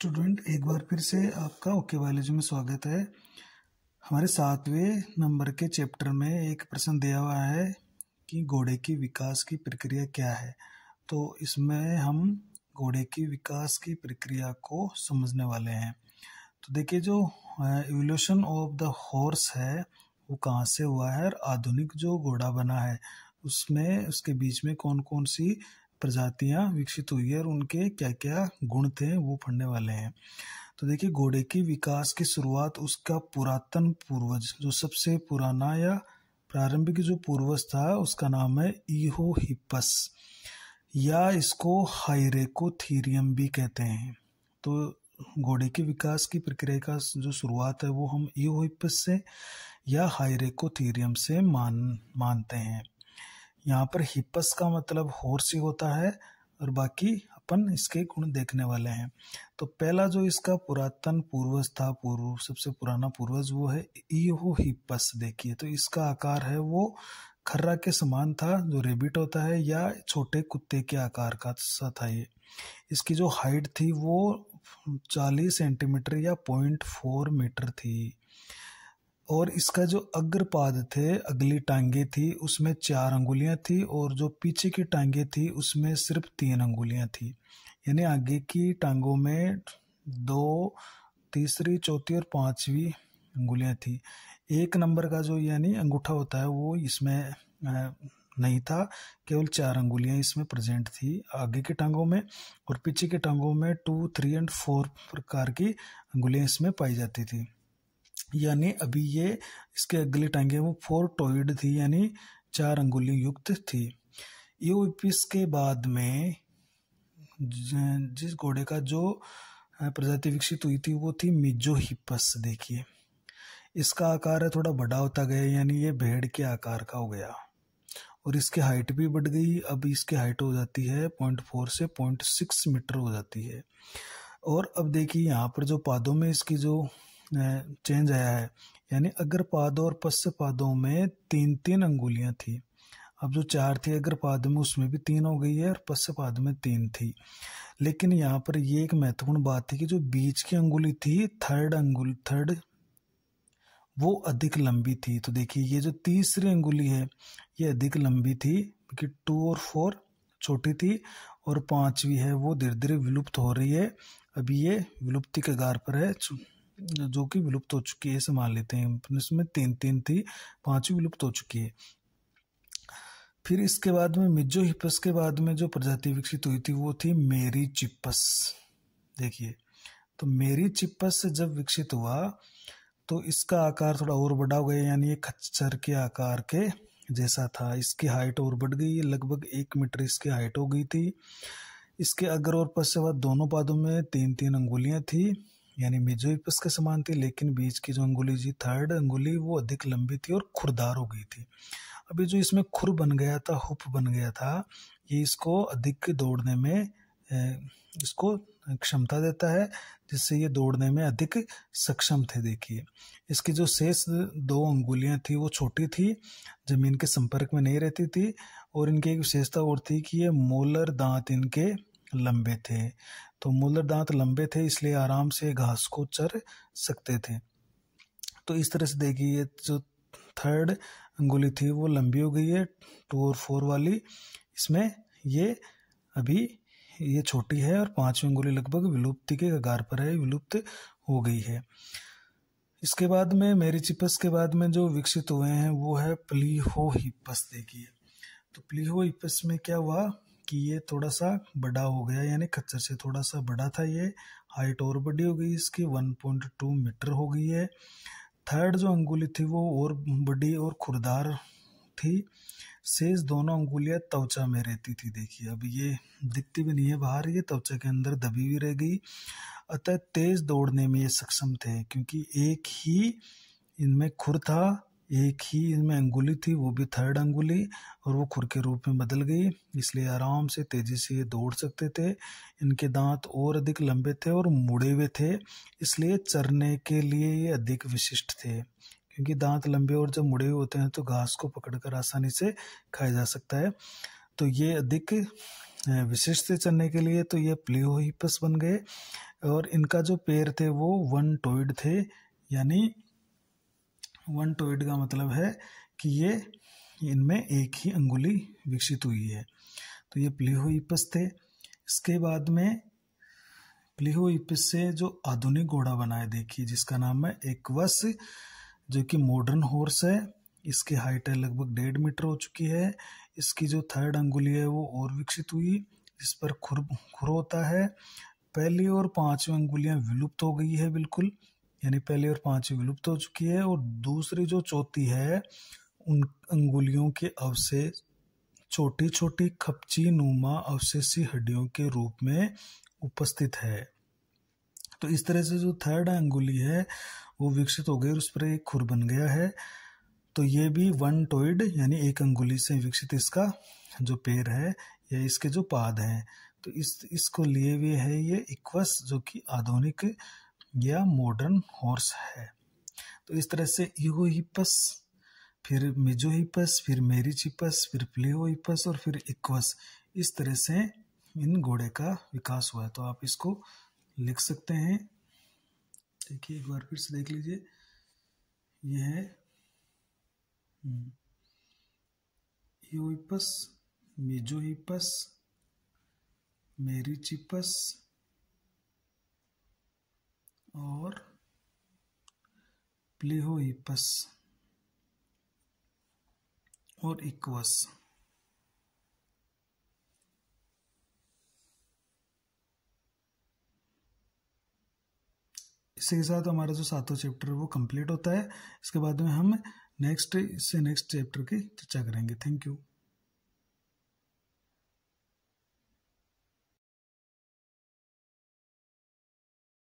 student एक बार फिर से आपका ओके बायोलॉजी में स्वागत है हमारे सातवें नंबर के चैप्टर में एक प्रश्न दिया हुआ है कि घोड़े की विकास की प्रक्रिया क्या है तो इसमें हम घोड़े की विकास की प्रक्रिया को समझने वाले हैं तो देखिए जो एवोल्यूशन ऑफ द हॉर्स है वो कहाँ से हुआ है और आधुनिक जो घोड़ा बना है उसमें उसके बीच में कौन कौन सी प्रजातियाँ विकसित हुई है और उनके क्या क्या गुण थे वो पढ़ने वाले हैं तो देखिए घोड़े की विकास की शुरुआत उसका पुरातन पूर्वज जो सबसे पुराना या प्रारंभिक जो पूर्वज था उसका नाम है ईहो हिपस या इसको हाइरेको थीरियम भी कहते हैं तो घोड़े के विकास की प्रक्रिया का जो शुरुआत है वो हम हिपस से या हाइरेको थीरियम से मान मानते हैं यहाँ पर हिप्पस का मतलब हॉर्स ही होता है और बाकी अपन इसके गुण देखने वाले हैं तो पहला जो इसका पुरातन पूर्वज था पूर्व सबसे पुराना पूर्वज वो है ईहो हिप्पस देखिए तो इसका आकार है वो खर्रा के समान था जो रेबिट होता है या छोटे कुत्ते के आकार का सा था ये इसकी जो हाइट थी वो चालीस सेंटीमीटर या पॉइंट फोर मीटर थी और इसका जो अग्रपाद थे अगली टांगे थी उसमें चार अंगुलियां थी और जो पीछे की टांगे थी उसमें सिर्फ तीन अंगुलियां थी यानी आगे की टांगों में दो तीसरी चौथी और पांचवी अंगुलियां थी एक नंबर का जो यानी अंगूठा होता है वो इसमें नहीं था केवल चार अंगुलियां इसमें प्रेजेंट थी आगे की टांगों में और पीछे की टांगों में टू थ्री एंड फोर प्रकार की अंगुलियां इसमें पाई जाती थी यानी अभी ये इसके अगले टांगे वो फोर टॉइड थी यानी चार अंगुलियों युक्त थी यूपिस के बाद में जिस घोड़े का जो प्रजाति विकसित हुई थी वो थी मिजो हिपस देखिए इसका आकार है थोड़ा बड़ा होता गया यानी ये भेड़ के आकार का हो गया और इसकी हाइट भी बढ़ गई अब इसकी हाइट हो जाती है पॉइंट फोर से पॉइंट सिक्स मीटर हो जाती है और अब देखिए यहाँ पर जो पादों में इसकी जो चेंज आया है यानी अग्र पादों और पश्च पादों में तीन तीन अंगुलियां थी अब जो चार थी अग्र पाद में उसमें भी तीन हो गई है और पश्च पाद में तीन थी लेकिन यहाँ पर ये एक महत्वपूर्ण बात थी कि जो बीच की अंगुली थी थर्ड अंगुल थर्ड वो अधिक लंबी थी तो देखिए ये जो तीसरी अंगुली है ये अधिक लंबी थी क्योंकि टू और फोर छोटी थी और पांचवी है वो धीरे धीरे विलुप्त हो रही है अभी ये विलुप्ति के गार पर है जो कि विलुप्त हो चुकी है इसे मान लेते हैं इसमें तीन तीन थी पांचवी विलुप्त हो चुकी है फिर इसके बाद में मिजो हिपस के बाद में जो प्रजाति विकसित हुई थी वो थी मेरी चिपस देखिए तो मेरी चिपस जब विकसित हुआ तो इसका आकार थोड़ा और बड़ा हो गया यानी ये खच्चर के आकार के जैसा था इसकी हाइट और बढ़ गई लगभग एक मीटर इसकी हाइट हो गई थी इसके अग्र और पश्चवाद दोनों पादों में तीन तीन अंगुलियां थी यानी मेजोइपस के समान थी लेकिन बीच की जो अंगुली जी थर्ड अंगुली वो अधिक लंबी थी और खुरदार हो गई थी अभी जो इसमें खुर बन गया था हुप बन गया था ये इसको अधिक दौड़ने में इसको क्षमता देता है जिससे ये दौड़ने में अधिक सक्षम थे देखिए इसकी जो शेष दो अंगुलियां थी वो छोटी थी ज़मीन के संपर्क में नहीं रहती थी और इनकी एक विशेषता और थी कि ये मोलर दांत इनके लंबे थे तो मूलर दांत लंबे थे इसलिए आराम से घास को चर सकते थे तो इस तरह से देखिए ये जो थर्ड अंगुली थी वो लंबी हो गई है टू और फोर वाली इसमें ये अभी ये छोटी है और पांचवी अंगुली लगभग विलुप्ति के कगार पर है विलुप्त हो गई है इसके बाद में मेरीचिपस के बाद में जो विकसित हुए हैं वो है प्लीहो हिपस देखिए तो प्लीहो हिपस में क्या हुआ कि ये थोड़ा सा बड़ा हो गया यानी खच्चर से थोड़ा सा बड़ा था ये हाइट और बड़ी हो गई इसकी 1.2 मीटर हो गई है थर्ड जो अंगुली थी वो और बड़ी और खुरदार थी शेष दोनों अंगुलियां त्वचा में रहती थी देखिए अब ये दिखती भी नहीं है बाहर ये त्वचा के अंदर दबी हुई रह गई अतः तेज दौड़ने में ये सक्षम थे क्योंकि एक ही इनमें खुर था एक ही इनमें अंगुली थी वो भी थर्ड अंगुली और वो खुर के रूप में बदल गई इसलिए आराम से तेज़ी से ये दौड़ सकते थे इनके दांत और अधिक लंबे थे और मुड़े हुए थे इसलिए चरने के लिए ये अधिक विशिष्ट थे क्योंकि दांत लंबे और जब मुड़े हुए होते हैं तो घास को पकड़कर आसानी से खाया जा सकता है तो ये अधिक विशिष्ट थे चरने के लिए तो ये प्लियोहिपस बन गए और इनका जो पैर थे वो वन टोइड थे यानी वन टोइड का मतलब है कि ये इनमें एक ही अंगुली विकसित हुई है तो ये प्लीहोइपस थे इसके बाद में प्लीहोइपस से जो आधुनिक घोड़ा बनाए देखिए जिसका नाम है एक्वस जो कि मॉडर्न हॉर्स है इसकी हाइट है लगभग डेढ़ मीटर हो चुकी है इसकी जो थर्ड अंगुली है वो और विकसित हुई जिस पर खुर खुर होता है पहली और पांचवी अंगुलियां विलुप्त हो गई है बिल्कुल यानी पहली और पांचवी विलुप्त हो चुकी है और दूसरी जो चौथी है उन अंगुलियों के अवशेष छोटी छोटी खपची नुमा अवशेषी हड्डियों के रूप में उपस्थित है तो इस तरह से जो थर्ड अंगुली है वो विकसित हो गई और उस पर एक खुर बन गया है तो ये भी वन टोइड यानी एक अंगुली से विकसित इसका जो पैर है या इसके जो पाद हैं तो इस इसको लिए हुए है ये इक्वस जो कि आधुनिक या मॉडर्न हॉर्स है तो इस तरह से हिपस फिर हिपस फिर मेरिच हिपस फिर प्लेओ हिपस और फिर इक्वस इस तरह से इन घोड़े का विकास हुआ है तो आप इसको लिख सकते हैं देखिए एक बार फिर से देख लीजिए यह है हिपस हिपस मेजोहिपस मेरिचिपस और प्लेहोइपस और इक्वस इसी के साथ हमारा जो सातवां चैप्टर है वो कंप्लीट होता है इसके बाद में हम नेक्स्ट इससे नेक्स्ट चैप्टर की चर्चा करेंगे थैंक यू